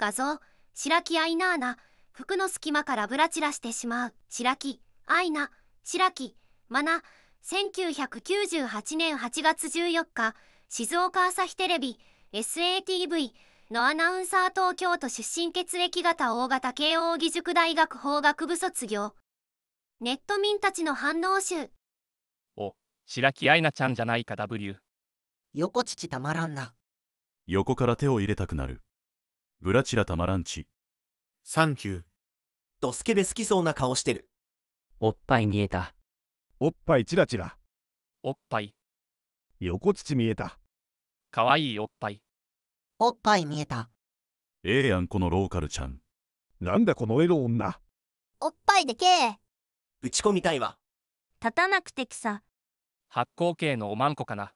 画像白木アイナーナ服の隙間からブラチラしてしまう白木アイナ白木マナ1998年8月14日静岡朝日テレビ SATV のアナウンサー東京都出身血液型大型慶應義塾大学法学部卒業ネット民たちの反応集お白木愛菜ちゃんじゃないか W 横乳たまらんな横から手を入れたくなるブラチラタマランチ。サンキュー。ドスケベ好きそうな顔してる。おっぱい見えた。おっぱいチラチラ。おっぱい。横乳見えた。かわいいおっぱい。おっぱい見えた。ええやんこのローカルちゃん。なんだこのエロ女。おっぱいでけえ。打ち込みたいわ。立たなくてきさ。発光系のおまんこかな。